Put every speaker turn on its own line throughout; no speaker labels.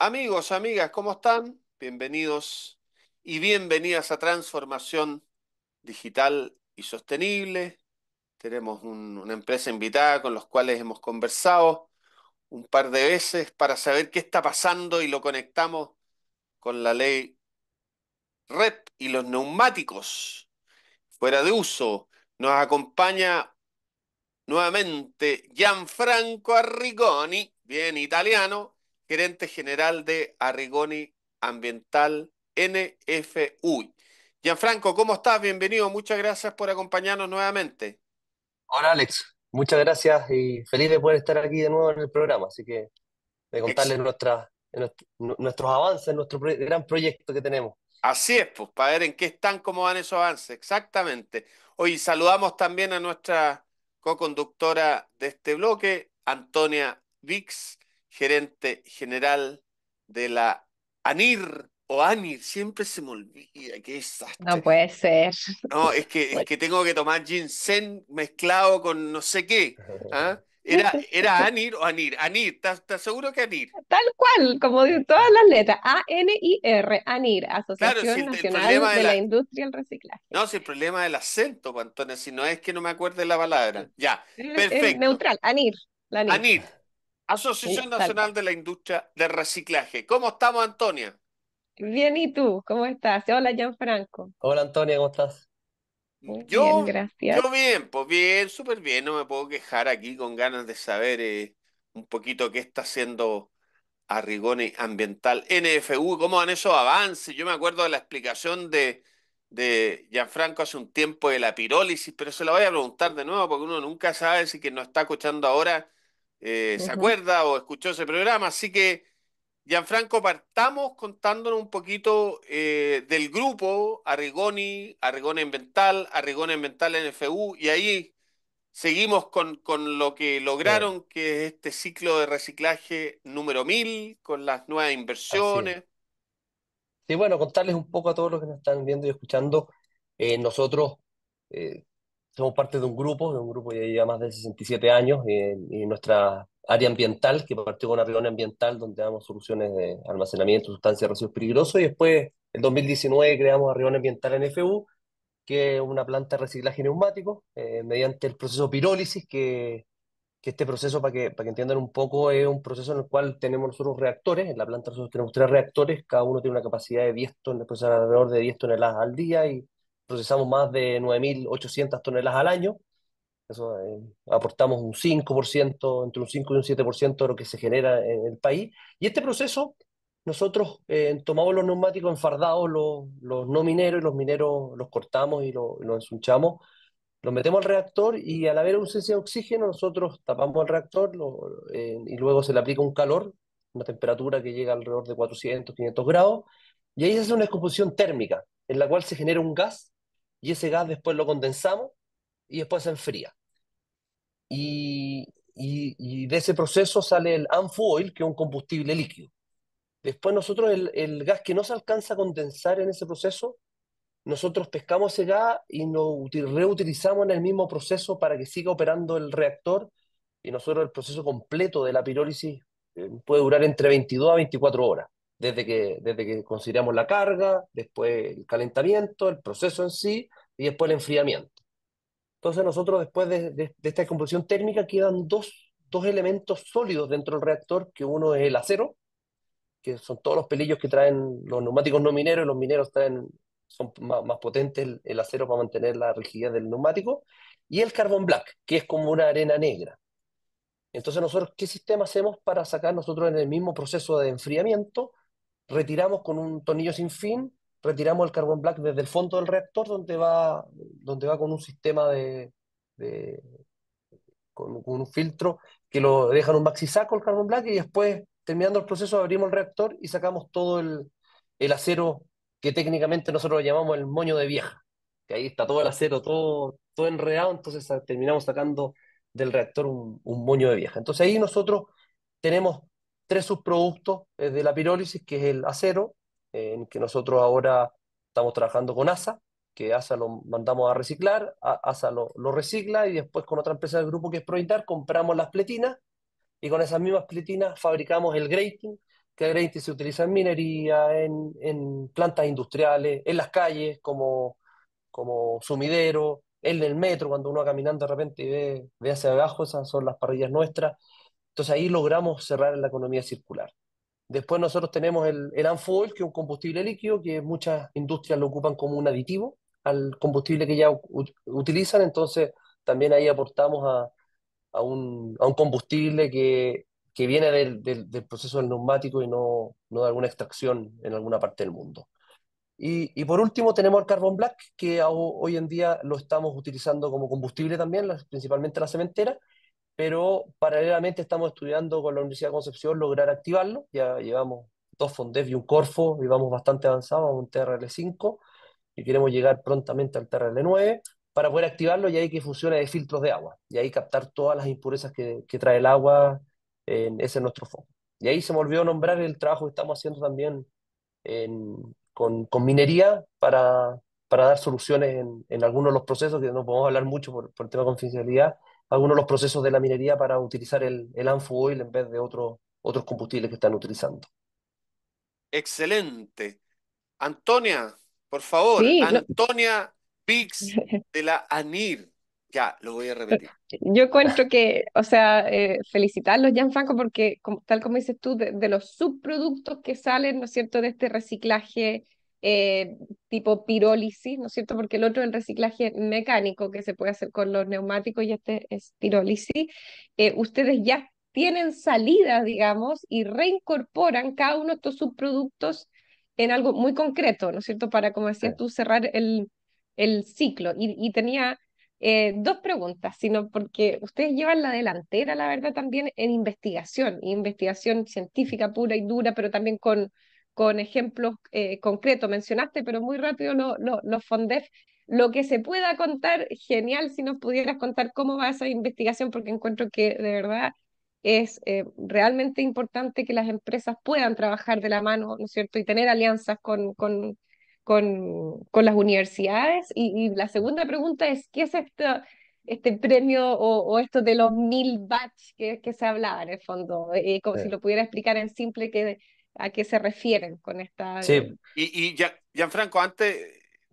Amigos, amigas, ¿cómo están? Bienvenidos y bienvenidas a Transformación Digital y Sostenible. Tenemos una empresa invitada con los cuales hemos conversado un par de veces para saber qué está pasando y lo conectamos con la ley REP y los neumáticos fuera de uso. Nos acompaña nuevamente Gianfranco Arrigoni, bien italiano, gerente general de Arrigoni Ambiental NFU. Gianfranco, ¿cómo estás? Bienvenido. Muchas gracias por acompañarnos nuevamente. Hola,
Alex. Muchas gracias y feliz de poder estar aquí de nuevo en el programa. Así que de contarles nuestra, nuestros avances, nuestro gran proyecto que tenemos.
Así es, pues, para ver en qué están, cómo van esos avances. Exactamente. Hoy saludamos también a nuestra co-conductora de este bloque, Antonia Vix, gerente general de la ANIR o ANIR, siempre se me olvida, qué es.
No puede ser.
No, es que, es que tengo que tomar ginseng mezclado con no sé qué. ¿ah? Era, era Anir o Anir. Anir, ¿estás seguro que Anir?
Tal cual, como de todas ah. las letras. A-N-I-R, Anir, Asociación Nacional de, la... Industria del Reciclaje.
No, si el problema del acento, Antonio, pues, si no es que no me acuerde la palabra. Ya,
eh, eh, perfecto. neutral, Anir. Anir.
Anir. Asociación Nacional de la Industria de Reciclaje. ¿Cómo estamos, Antonia?
Bien, ¿y tú? ¿Cómo estás? Hola, Gianfranco.
Hola, Antonia, ¿cómo estás? yo, bien, gracias. Yo bien, pues bien, súper bien. No me puedo quejar aquí con ganas de saber eh, un poquito qué está haciendo Arrigoni Ambiental NFU, cómo van esos avances. Yo me acuerdo de la explicación de, de Gianfranco hace un tiempo de la pirólisis, pero se la voy a preguntar de nuevo porque uno nunca sabe si que nos está escuchando ahora eh, se acuerda o escuchó ese programa. Así que, Gianfranco, partamos contándonos un poquito eh, del grupo Arrigoni, Arrigoni Invental, Arrigoni Invental NFU, y ahí seguimos con, con lo que lograron, que es este ciclo de reciclaje número 1000, con las nuevas inversiones.
Sí,
bueno, contarles un poco a todos los que nos están viendo y escuchando. Eh, nosotros somos parte de un grupo, de un grupo que lleva más de 67 años, y, nuestra área ambiental, que partió con una ambiental donde damos soluciones de almacenamiento, de sustancias, residuos peligrosos, y después, en 2019, creamos Arrión Ambiental en que es una planta de reciclaje neumático, eh, mediante el proceso pirólisis, que, que este proceso, para que, para que entiendan un poco, es un proceso en el cual tenemos nosotros reactores, en la planta nosotros tenemos tres reactores, cada uno tiene una capacidad de 10 toneladas, alrededor de 10 toneladas al día, y procesamos más de 9.800 toneladas al año, eso eh, aportamos un 5%, entre un 5 y un 7% de lo que se genera en el país. Y este proceso, nosotros eh, tomamos los neumáticos enfardados, los, los, no mineros, y los mineros los cortamos y los, los ensunchamos, los metemos al reactor y al haber ausencia de oxígeno, nosotros tapamos el reactor eh, y luego se le aplica un calor, una temperatura que llega alrededor de 400, 500 grados, y ahí se hace una descomposición térmica, en la cual se genera un gas y ese gas después lo condensamos y después se enfría. Y, de ese proceso sale el Anfuoil, que es un combustible líquido. Después nosotros el, gas que no se alcanza a condensar en ese proceso, nosotros pescamos ese gas y lo reutilizamos en el mismo proceso para que siga operando el reactor y nosotros el proceso completo de la pirólisis eh, puede durar entre 22 a 24 horas desde que, desde que consideramos la carga, después el calentamiento, el proceso en sí y después el enfriamiento. Entonces nosotros después de, esta descomposición térmica quedan dos, elementos sólidos dentro del reactor, que uno es el acero, que son todos los pelillos que traen los neumáticos no mineros, y los mineros traen, son más, potentes el, acero para mantener la rigidez del neumático, y el carbón black, que es como una arena negra. Entonces nosotros, ¿qué sistema hacemos para sacar nosotros en el mismo proceso de enfriamiento? retiramos con un tornillo sin fin, retiramos el carbón black desde el fondo del reactor donde va, donde va con un sistema de, con, un filtro que lo dejan un maxi saco el carbón black y después terminando el proceso abrimos el reactor y sacamos todo el, acero que técnicamente nosotros llamamos el moño de vieja, que ahí está todo el acero, todo, todo enredado, entonces ah, terminamos sacando del reactor un, un moño de vieja. Entonces ahí nosotros tenemos tres subproductos eh, de la pirólisis, que es el acero, en que nosotros ahora estamos trabajando con ASA, que ASA lo mandamos a reciclar, ASA lo, recicla y después con otra empresa del grupo que es Prointar compramos las pletinas y con esas mismas pletinas fabricamos el grating, que el grating se utiliza en minería, en, plantas industriales, en las calles como, como sumidero, en el metro, cuando uno va caminando de repente y ve, ve hacia abajo, esas son las parrillas nuestras. Entonces ahí logramos cerrar la economía circular. Después nosotros tenemos el, el Anfoil, que es un combustible líquido que muchas industrias lo ocupan como un aditivo al combustible que ya utilizan, entonces también ahí aportamos a, un, combustible que, viene del, proceso del neumático y no, de alguna extracción en alguna parte del mundo. Y, por último tenemos el carbon black, que hoy en día lo estamos utilizando como combustible también, principalmente la cementera, pero paralelamente estamos estudiando con la Universidad de Concepción lograr activarlo. Ya llevamos dos Fondev y un Corfo, y vamos bastante avanzados un TRL5, y queremos llegar prontamente al TRL9 para poder activarlo y ahí que funcione de filtros de agua, y ahí captar todas las impurezas que, trae el agua, ese es nuestro foco. Y ahí se me olvidó nombrar el trabajo que estamos haciendo también con, minería para, dar soluciones en, algunos de los procesos, que no podemos hablar mucho por, por el tema de confidencialidad, algunos de los procesos de la minería para utilizar el, el Oil en vez de otros combustibles que están utilizando.
Excelente. Antonia, por favor, Antonia Pix de la ANIR. Ya, lo voy a repetir.
Yo cuento que, o sea, eh, felicitarlos felicitarlos, Franco porque tal como dices tú, de, de, los subproductos que salen, ¿no es cierto?, de este reciclaje eh, tipo pirólisis, ¿no es cierto? Porque el otro es el reciclaje mecánico que se puede hacer con los neumáticos y este es pirólisis. Eh, ustedes ya tienen salida, digamos, y reincorporan cada uno de estos subproductos en algo muy concreto, ¿no es cierto? Para, como decías tú, cerrar el, el ciclo. Y, tenía eh, dos preguntas, sino porque ustedes llevan la delantera, la verdad, también en investigación, investigación científica pura y dura, pero también con con ejemplos eh, concretos. Mencionaste, pero muy rápido, los lo, lo FONDEF. Lo que se pueda contar, genial si nos pudieras contar cómo va esa investigación, porque encuentro que de verdad es eh, realmente importante que las empresas puedan trabajar de la mano, ¿no es cierto?, y tener alianzas con, con, con, con las universidades. Y, la segunda pregunta es, ¿qué es este premio o, esto de los mil batch que, se hablaba en el fondo? Eh, como Si lo pudiera explicar en simple, que a qué se refieren con esta... Sí. Eh,
y, y Gianfranco, antes,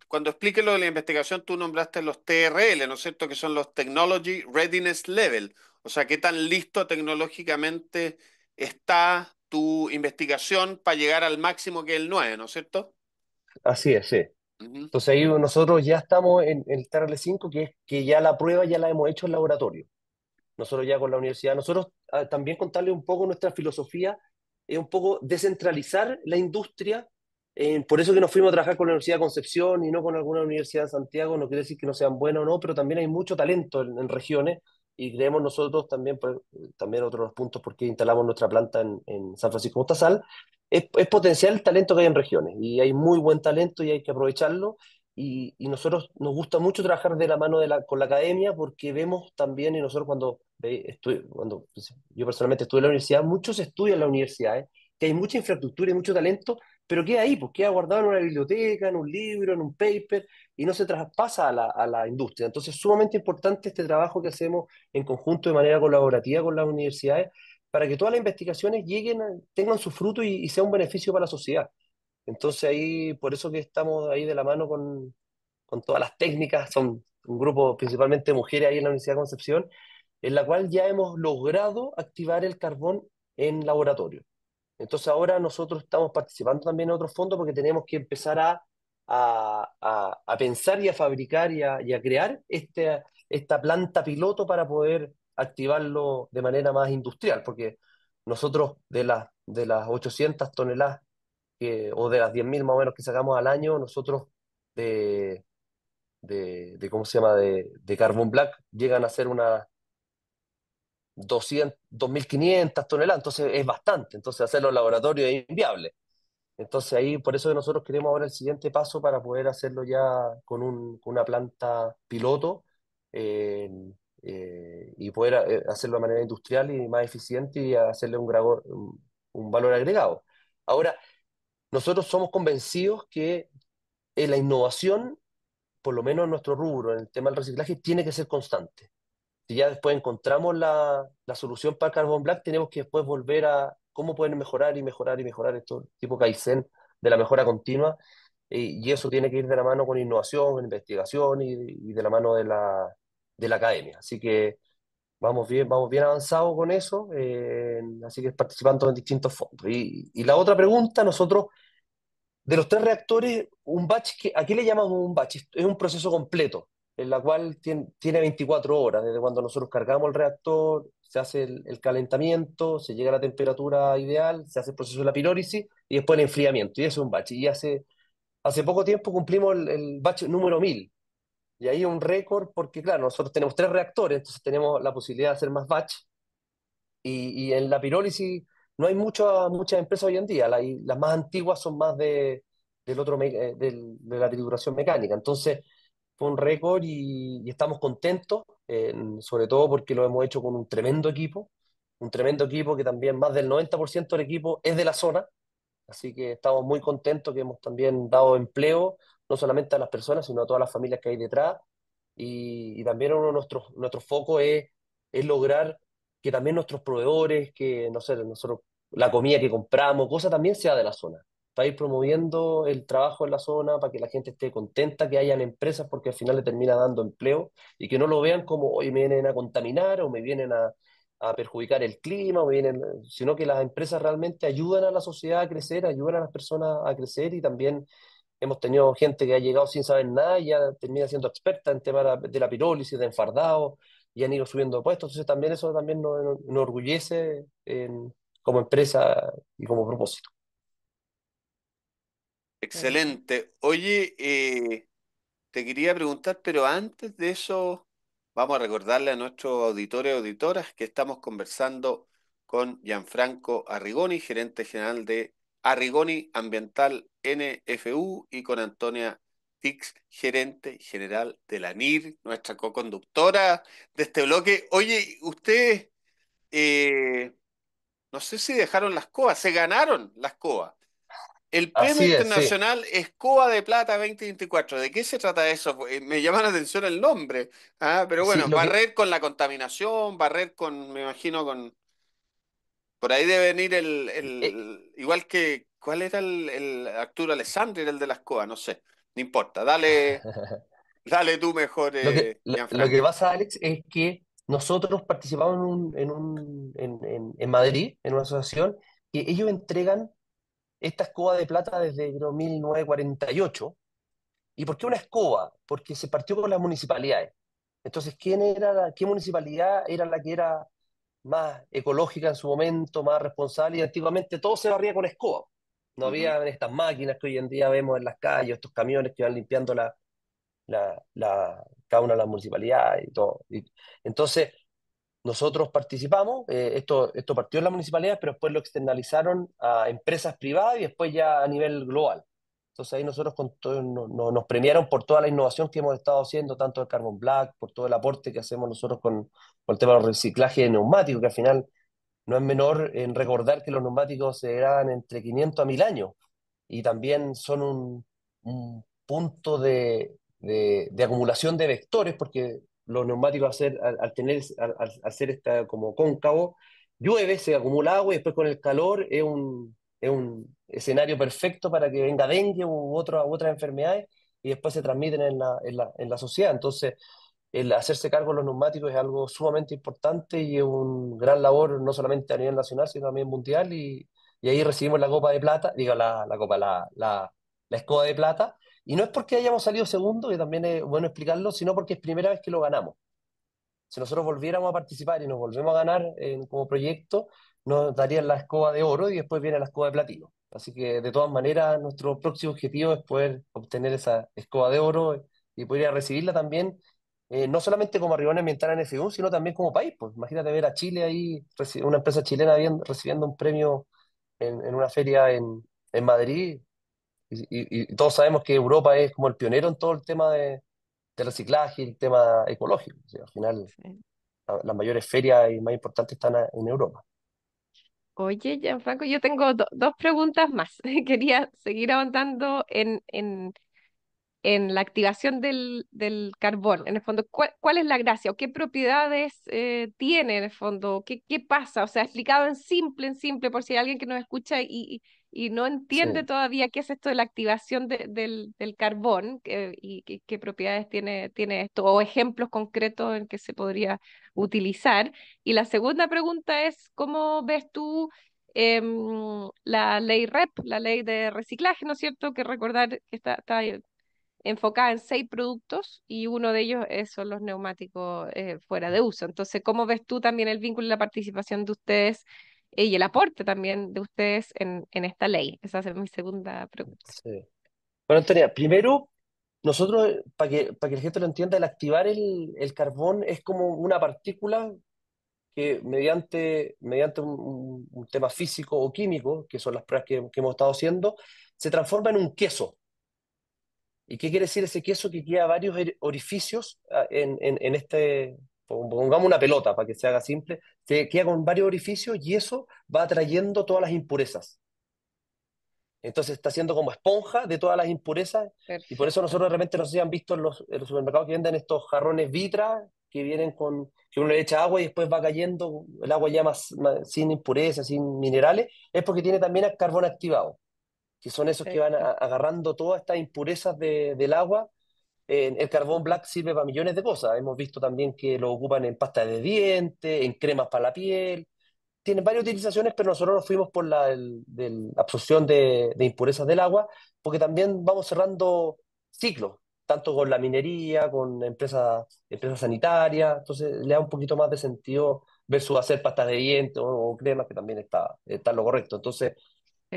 cuando explique lo de la investigación, tú nombraste los TRL, ¿no es cierto? Que son los Technology Readiness Level. O sea, qué tan listo tecnológicamente está tu investigación para llegar al máximo que es el 9, ¿no es cierto?
Así es, sí. Entonces ahí nosotros ya estamos en, el TRL5, que es que ya la prueba ya la hemos hecho en laboratorio. Nosotros ya con la universidad, nosotros ah, también contarle un poco nuestra filosofía es un poco descentralizar la industria. Eh, por eso que nos fuimos a trabajar con la Universidad de Concepción y no con alguna universidad de Santiago, no quiere decir que no sean buenas o no, pero también hay mucho talento en, regiones y creemos nosotros también, también otro de los puntos por qué instalamos nuestra planta en, San Francisco Mostazal, es, es potencial el talento que hay en regiones y hay muy buen talento y hay que aprovecharlo y, nosotros nos gusta mucho trabajar de la mano de la, con la academia porque vemos también, y nosotros cuando, cuando yo personalmente estuve en la universidad, muchos estudian en la universidad, ¿eh? que hay mucha infraestructura y mucho talento, pero queda ahí, pues queda guardado en una biblioteca, en un libro, en un paper, y no se traspasa a la, a la industria. Entonces es sumamente importante este trabajo que hacemos en conjunto de manera colaborativa con las universidades para que todas las investigaciones lleguen, tengan su fruto y, y sea un beneficio para la sociedad. Entonces ahí, por eso que estamos ahí de la mano con, con todas las técnicas, son un grupo principalmente de mujeres ahí en la Universidad de Concepción, en la cual ya hemos logrado activar el carbón en laboratorio. Entonces ahora nosotros estamos participando también en otros fondo porque tenemos que empezar a, a, a, pensar y a fabricar y a, crear este, esta planta piloto para poder activarlo de manera más industrial, porque nosotros de, la de las 800 toneladas o de las 10.000 más o menos que sacamos al año, nosotros de, de, ¿cómo se llama?, de, de carbon black llegan a ser unas 2.500 toneladas, entonces es bastante, entonces hacerlo en laboratorio es inviable. Entonces ahí, por eso que nosotros queremos ahora el siguiente paso para poder hacerlo ya con, un, una planta piloto eh, y poder eh, hacerlo de manera industrial y más eficiente y hacerle un, un valor agregado. Ahora, nosotros somos convencidos que eh, la innovación, por lo menos en nuestro rubro, en el tema del reciclaje, tiene que ser constante. Si ya después encontramos la, la solución para el carbon black, tenemos que después volver a cómo pueden mejorar y mejorar y mejorar esto, tipo Kaizen, de la mejora continua. Eh, y eso tiene que ir de la mano con innovación, con investigación y, de la mano de la, de la academia. Así que vamos bien, vamos bien avanzados con eso, eh, así que participando en distintos fondos. Y, y, la otra pregunta, nosotros de los tres reactores, un batch, que, aquí le llamamos un batch? Es un proceso completo, en la cual tiene, 24 horas, desde cuando nosotros cargamos el reactor, se hace el, calentamiento, se llega a la temperatura ideal, se hace el proceso de la pirólisis y después el enfriamiento, y eso es un batch. Y hace, hace poco tiempo cumplimos el, batch número 1000, y ahí un récord porque, claro, nosotros tenemos tres reactores, entonces tenemos la posibilidad de hacer más batch, y, y en la pirólisis no hay muchas muchas empresas hoy en día, las más antiguas son más de, del otro eh, de la trituración mecánica. Entonces, fue un récord y, estamos contentos, sobre todo porque lo hemos hecho con un tremendo equipo, un tremendo equipo que también más del 90% del equipo es de la zona, así que estamos muy contentos que hemos también dado empleo, no solamente a las personas, sino a todas las familias que hay detrás. Y, también uno de nuestros, focos es, es lograr que también nuestros proveedores, que no sé, nosotros, la comida que compramos, cosa también sea de la zona, para ir promoviendo el trabajo en la zona, para que la gente esté contenta, que hayan empresas, porque al final le termina dando empleo y que no lo vean como, hoy me vienen a contaminar o me vienen a, perjudicar el clima, o vienen, sino que las empresas realmente ayudan a la sociedad a crecer, ayudan a las personas a crecer y también hemos tenido gente que ha llegado sin saber nada y ya termina siendo experta en temas de la pirólisis, de enfardado, y han ido subiendo puestos. Entonces también eso también nos, orgullece en, como empresa y como propósito.
Excelente. Oye, eh, te quería preguntar, pero antes de eso, vamos a recordarle a nuestros auditores y auditoras que estamos conversando con Gianfranco Arrigoni, gerente general de Arrigoni Ambiental NFU, y con Antonia gerente general de la NIR, nuestra co-conductora de este bloque. Oye, ustedes, eh, no sé si dejaron las coas, se ganaron las COA. El premio internacional es coa de Plata 2024. ¿De qué se trata eso? Eh, me llama la atención el nombre. Ah, pero bueno, barrer con la contaminación, barrer con, me imagino, con. Por ahí debe venir el. el... Eh, igual que. ¿Cuál era el, el Arturo Alessandri, el de las Escoba? No sé. No importa, dale, dale tú mejor. lo, que, eh, lo, pasa,
Alex, es que nosotros participamos en, un, en, en, en Madrid, en una asociación, que ellos entregan esta escoba de plata desde creo, 1948. ¿Y por qué una escoba? Porque se partió con las municipalidades. Entonces, ¿quién era la, ¿qué municipalidad era la que era más ecológica en su momento, más responsable? Y antiguamente todo se barría con escoba. No había estas máquinas que hoy en día vemos en las calles, estos camiones que van limpiando la, la, la cada una de las municipalidades y todo. Y, entonces, nosotros participamos, eh, esto, esto partió en las municipalidades, pero después lo externalizaron a empresas privadas y después ya a nivel global. Entonces ahí nosotros con nos premiaron por toda la innovación que hemos estado haciendo, tanto el Carbon Black, por todo el aporte que hacemos nosotros con, con el tema del reciclaje de neumáticos, que al final no es menor en recordar que los neumáticos se entre 500 a 1000 años y también son un, punto de, acumulación de vectores, porque los neumáticos al, ser, tener, al, esta como cóncavo, llueve, se acumula agua y después con el calor es un, escenario perfecto para que venga dengue u, otra, otras enfermedades y después se transmiten en la, en la, en la sociedad. Entonces, el hacerse cargo de los neumáticos es algo sumamente importante y es un gran labor, no solamente a nivel nacional, sino también mundial. Y, ahí recibimos la Copa de Plata, digo, la, Copa, la, la, Escoba de Plata. Y no es porque hayamos salido segundo, que también es bueno explicarlo, sino porque es primera vez que lo ganamos. Si nosotros volviéramos a participar y nos volvemos a ganar en, como proyecto, nos darían la escoba de oro y después viene la escoba de platino. Así que, de todas maneras, nuestro próximo objetivo es poder obtener esa escoba de oro y poder recibirla también eh, no solamente como arriban ambiental en F1, sino también como país. Pues. Imagínate ver a Chile ahí, una empresa chilena bien, recibiendo un premio en, en una feria en, en Madrid. Y, todos sabemos que Europa es como el pionero en todo el tema de, de reciclaje y el tema ecológico. al final, las mayores ferias y más importantes están en Europa.
Oye, Gianfranco, yo tengo dos preguntas más. Quería seguir avanzando en, en, en la activación del, carbón. En el fondo, ¿cuál, es la gracia o qué propiedades eh, tiene en el fondo? ¿Qué, pasa? O sea, explicado en simple, en simple, por si hay alguien que nos escucha y, y no entiende todavía qué es esto de la activación del, carbón eh, y, qué propiedades tiene, tiene esto o ejemplos concretos en que se podría utilizar. Y la segunda pregunta es, ¿cómo ves tú em, la ley REP, la ley de reciclaje, ¿no es cierto? Que recordar que está, está enfocada en seis productos y uno de ellos eh, son los neumáticos eh, fuera de uso. Entonces, ¿cómo ves tú también el vínculo y la participación de ustedes eh, y el aporte también de ustedes en, en esta ley? Esa es mi segunda pregunta.
Bueno, Antonia, primero, nosotros, para que, para que la gente lo entienda, el activar el, el carbón es como una partícula que mediante, mediante un, tema físico o químico, que son las pruebas que hemos estado haciendo, se transforma en un queso ¿Y qué quiere decir ese queso? Que queda varios orificios ah, en, en, este, pongamos una pelota para que se haga simple, se queda con varios orificios y eso va atrayendo todas las impurezas. Entonces está siendo como esponja de todas las impurezas y por eso nosotros realmente no sé han visto en los, supermercados que venden estos jarrones vitra que vienen con, que uno le echa agua y después va cayendo, el agua ya sin impurezas, sin minerales, es porque tiene también carbón activado que son esos que van agarrando todas estas impurezas de, del agua. Eh, el carbón black sirve para millones de cosas. Hemos visto también que lo ocupan en pasta de dientes, en cremas para la piel. Tienen varias utilizaciones, pero nosotros nos fuimos por la absorción de, impurezas del agua, porque también vamos cerrando ciclos, tanto con la minería, con empresas empresa sanitarias. Entonces le da un poquito más de sentido versus hacer pastas de dientes o, o cremas, que también está, está lo correcto. Entonces,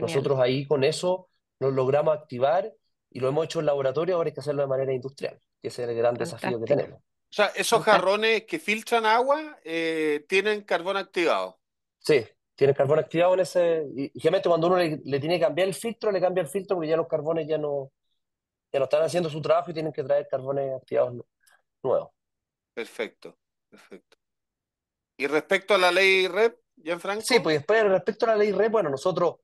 nosotros ahí con eso nos logramos activar y lo hemos hecho en laboratorio, ahora hay que hacerlo de manera industrial, que ese es el gran desafío que tenemos.
O sea, esos jarrones que filtran agua eh, tienen carbón activado. Sí,
tienen carbón activado en ese. Y, cuando uno le, tiene que cambiar el filtro, le cambia el filtro porque ya los carbones ya no, están haciendo su trabajo y tienen que traer carbones activados
nuevos. Perfecto, perfecto. ¿Y respecto a la ley REP, Gianfranco?
Frank Sí, pues después respecto a la ley REP, bueno, nosotros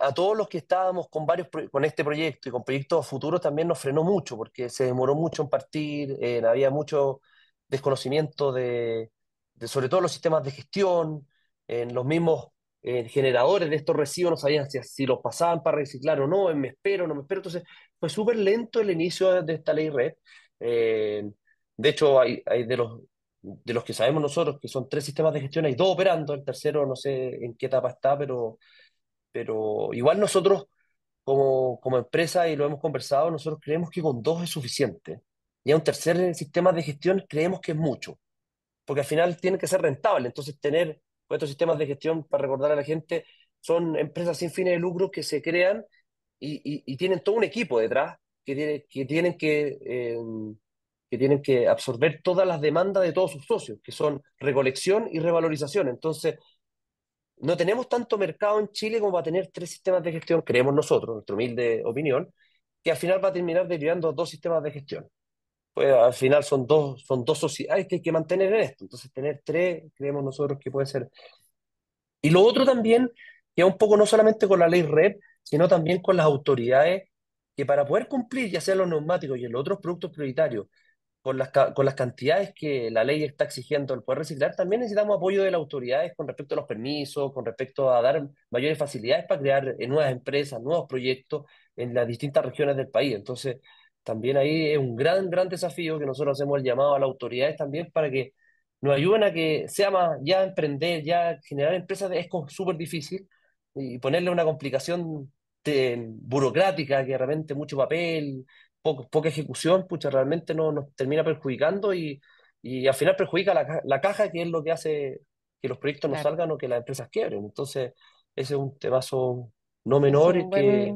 a todos los que estábamos con, varios, con este proyecto y con proyectos futuros también nos frenó mucho, porque se demoró mucho en partir, eh, había mucho desconocimiento de, sobre todo los sistemas de gestión, en eh, los mismos eh, generadores de estos residuos, no sabían si, si, los pasaban para reciclar o no, en me espero, no me espero. Entonces, fue súper lento el inicio de esta ley red. de hecho, hay, hay de los de los que sabemos nosotros, que son tres sistemas de gestión, hay dos operando, el tercero no sé en qué etapa está, pero pero igual nosotros como, como empresa, y lo hemos conversado, nosotros creemos que con dos es suficiente. Y a un tercer sistema de gestión creemos que es mucho, porque al final tiene que ser rentable. Entonces, tener estos sistemas de gestión, para recordar a la gente, son empresas sin fines de lucro que se crean y, tienen todo un equipo detrás que, tiene, que tienen que... Em, que tienen que absorber todas las demandas de todos sus socios, que son recolección y revalorización. Entonces, no tenemos tanto mercado en Chile como va a tener tres sistemas de gestión, creemos nosotros, nuestra humilde opinión, que al final va a terminar derivando dos sistemas de gestión. Pues al final son dos, son dos sociedades que hay que mantener en esto. Entonces, tener tres, creemos nosotros que puede ser. Y lo otro también, que un poco no solamente con la ley REP, sino también con las autoridades, que para poder cumplir, ya sea los neumáticos y los otros productos prioritarios, con las, cantidades que la ley está exigiendo el poder reciclar, también necesitamos apoyo de las autoridades con respecto a los permisos, con respecto a dar mayores facilidades para crear eh, nuevas empresas, nuevos proyectos en las distintas regiones del país. Entonces, también ahí es un gran, gran desafío que nosotros hacemos el llamado a las autoridades también para que nos ayuden a que sea más, ya emprender, ya generar empresas es súper difícil y ponerle una complicación eh, burocrática, que realmente mucho papel, poco, poca ejecución, pucha, realmente no, nos termina perjudicando y, y al final perjudica la, caja, que es lo que hace que los proyectos no salgan o que las empresas quiebren. Entonces, ese es un temazo no menor que,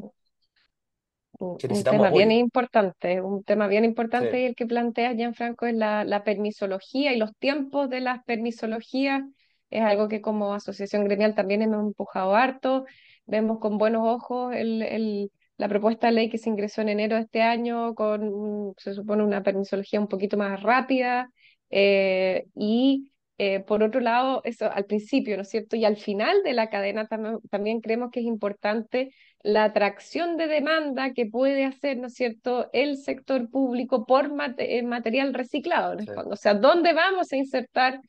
necesitamos un tema bien importante, un tema bien importante y el que plantea Gianfranco es la, la permisología y los tiempos de las permisologías es algo que como asociación gremial también hemos empujado harto, vemos con buenos ojos el, el, la propuesta de ley que se ingresó en enero de este año con, mm, se supone, una permisología un poquito más rápida eh, y eh, por otro lado, eso al principio, ¿no es cierto? Y al final de la cadena también creemos que es importante la atracción de demanda que puede hacer, ¿no es cierto?, el sector público por eh, material reciclado, O sea, ¿dónde vamos a insertar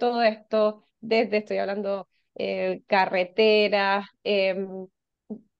todo esto? Desde, estoy hablando, eh, carreteras, em,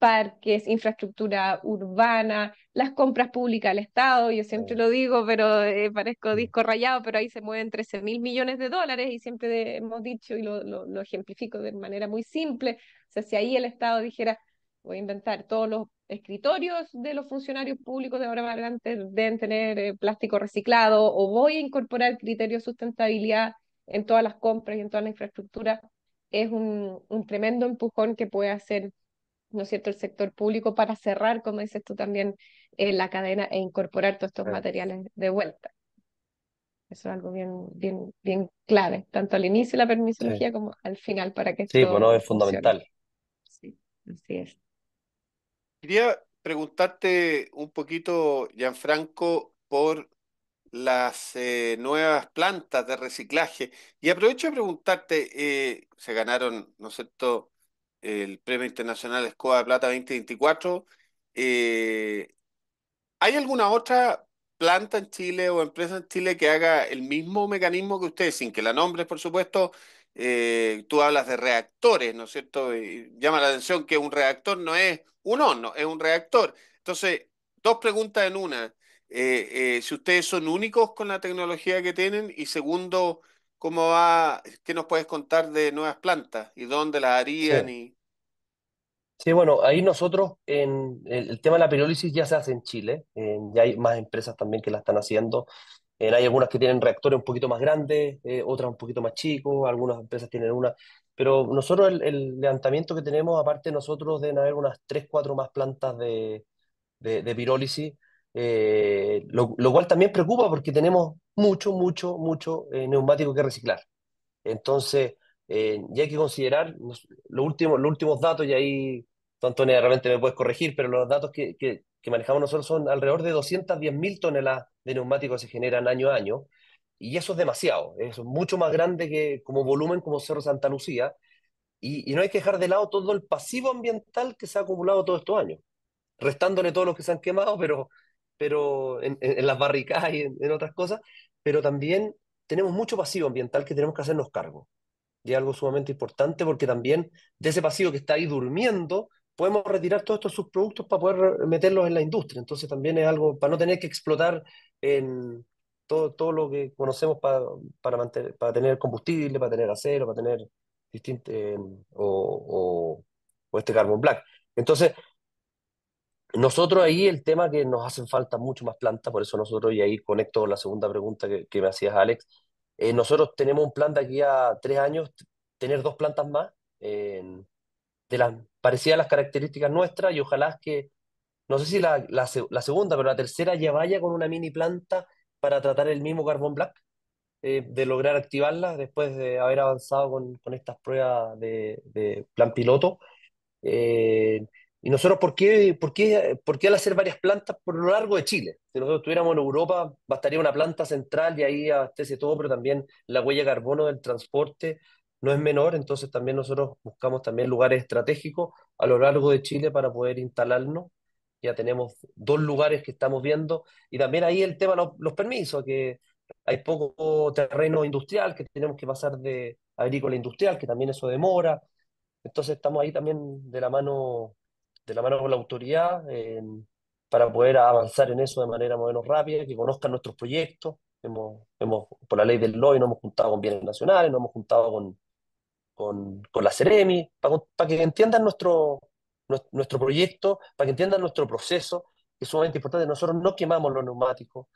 parques, infraestructura urbana, las compras públicas al Estado, yo siempre lo digo, pero eh, parezco mm. disco rayado, pero ahí se mueven 13 mil millones de dólares y siempre hemos dicho y lo, lo, ejemplifico de manera muy simple, o sea, si ahí el Estado dijera, voy a inventar todos los escritorios de los funcionarios públicos de ahora para adelante deben tener eh, plástico reciclado o voy a incorporar criterios de sustentabilidad en todas las compras y en toda la infraestructura, es un, un tremendo empujón que puede hacer ¿no es cierto?, el sector público para cerrar, como dices tú también, eh, la cadena e incorporar todos estos materiales de vuelta. Eso es algo bien, bien, bien clave, tanto al inicio de la permisología como al final para que... Sí, bueno, pues, es fundamental. Sí, así es.
Quería preguntarte un poquito, Gianfranco, por las eh, nuevas plantas de reciclaje. Y aprovecho de preguntarte, eh, se ganaron, ¿no es cierto?, el Premio Internacional Escoba de Plata 2024. Eh, ¿Hay alguna otra planta en Chile o empresa en Chile que haga el mismo mecanismo que ustedes, sin que la nombres, por supuesto? Eh, tú hablas de reactores, ¿no es cierto? Y llama la atención que un reactor no es un horno, es un reactor. Entonces, dos preguntas en una. Eh, si ustedes son únicos con la tecnología que tienen y segundo, ¿Cómo va? ¿Qué nos puedes contar de nuevas plantas y dónde las harían? Sí, y...
sí bueno, ahí nosotros, en el, tema de la pirólisis ya se hace en Chile, ya hay más empresas también que la están haciendo. hay algunas que tienen reactores un poquito más grandes, eh, otras un poquito más chicos, algunas empresas tienen una. Pero nosotros, el, levantamiento que tenemos, aparte nosotros, deben haber unas 3, 4 más plantas de, pirólisis, eh, lo, lo cual también preocupa porque tenemos mucho, mucho, mucho eh, neumático que reciclar. Entonces, eh, ya hay que considerar los últimos, los últimos datos, y ahí, Antonia, realmente me puedes corregir, pero los datos que, que, manejamos nosotros son alrededor de 210.000 toneladas de neumáticos que se generan año a año, y eso es demasiado, es mucho más grande que como volumen como Cerro Santa Lucía, y, no hay que dejar de lado todo el pasivo ambiental que se ha acumulado todos estos años, restándole todos los que se han quemado, pero, pero en, las barricadas y en otras cosas, pero también tenemos mucho pasivo ambiental que tenemos que hacernos cargo. Y es algo sumamente importante porque también de ese pasivo que está ahí durmiendo, podemos retirar todos estos subproductos para poder meterlos en la industria. Entonces también es algo para no tener que explotar en todo, todo lo que conocemos para, para, tener combustible, para tener acero, para tener o, este carbon black. Entonces, nosotros ahí el tema que nos hacen falta mucho más plantas, por eso nosotros, y ahí conecto con la segunda pregunta que, me hacías, Alex, eh, nosotros tenemos un plan de aquí a tres años, tener dos plantas más, de las, parecidas a las características nuestras, y ojalá que, no sé si la, segunda, pero la tercera ya vaya con una mini planta para tratar el mismo carbón black, eh, de lograr activarla después de haber avanzado con, con estas pruebas de, plan piloto. Eh, ¿Y nosotros por qué, por, qué, por al hacer varias plantas por lo largo de Chile? Si nosotros estuviéramos en Europa, bastaría una planta central y ahí abastece todo, pero también la huella de carbono del transporte no es menor, entonces también nosotros buscamos también lugares estratégicos a lo largo de Chile para poder instalarnos. Ya tenemos dos lugares que estamos viendo y también ahí el tema los, los permisos, que hay poco terreno industrial que tenemos que pasar de agrícola industrial, que también eso demora. Entonces estamos ahí también de la mano de la mano con la autoridad eh, para poder avanzar en eso de manera más o menos rápida, que conozcan nuestros proyectos. Hemos, hemos, por la ley del LOI nos hemos juntado con bienes nacionales, nos hemos juntado con, con, con la Ceremi, para, que entiendan nuestro, nuestro, proyecto, para que entiendan nuestro proceso, que es sumamente importante. Nosotros no quemamos los neumáticos.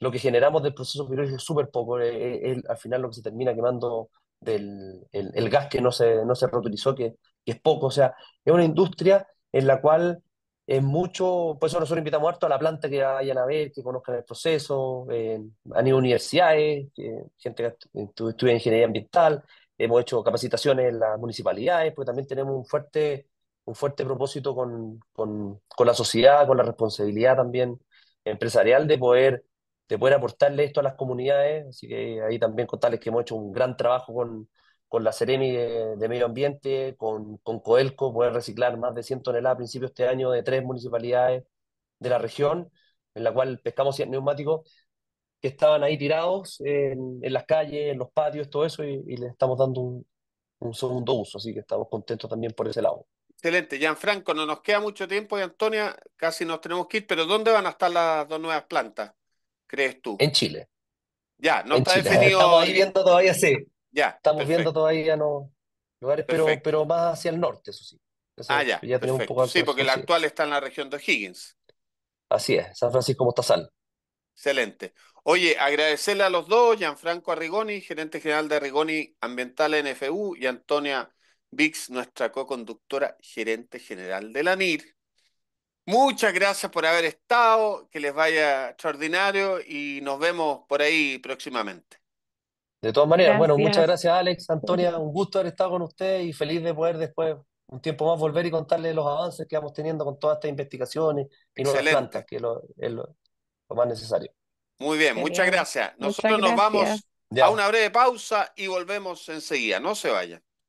lo que generamos del proceso es súper poco. Eh, eh, al final lo que se termina quemando del el, gas que no se, no se reutilizó, que es poco. O sea, es una industria en la cual es mucho, por eso nosotros invitamos harto a la planta que vayan a ver, que conozcan el proceso, eh, han ido universidades, gente que estudia ingeniería ambiental, hemos hecho capacitaciones en las municipalidades, porque también tenemos un fuerte, un fuerte propósito con, la sociedad, con la responsabilidad también empresarial de poder, de poder aportarle esto a las comunidades, así que ahí también contarles que hemos hecho un gran trabajo con, con la Ceremi de, Medio Ambiente, con, con, Coelco, poder reciclar más de 100 toneladas a principios de este año de tres municipalidades de la región, en la cual pescamos neumáticos que estaban ahí tirados en, las calles, en los patios, todo eso, y, le les estamos dando un, segundo uso, así que estamos contentos también por ese lado.
Excelente, Gianfranco, no nos queda mucho tiempo y Antonia, casi nos tenemos que ir, pero ¿dónde van a estar las dos nuevas plantas, crees tú? En Chile. Ya, no está definido. Estamos viendo todavía, sí. Ya. Estamos viendo todavía no, lugares, pero, pero,
más hacia el norte, eso sí.
ah, ya. sí, porque la actual está en la región de Higgins
Así es, San Francisco Mostazal.
Excelente. Oye, agradecerle a los dos, Gianfranco Arrigoni, gerente general de Arrigoni Ambiental NFU, y Antonia Vix, nuestra co-conductora, gerente general de la NIR. Muchas gracias por haber estado, que les vaya extraordinario y nos vemos por ahí próximamente. De
todas maneras, bueno, muchas gracias Alex, Antonia, un gusto haber estado con usted y feliz de poder después un tiempo más volver y contarle los avances que vamos teniendo con todas estas investigaciones y nuevas Excelente. plantas, que lo, es lo, más necesario.
Muy bien, muchas gracias. Nosotros nos vamos a una breve pausa y volvemos enseguida. No se vayan.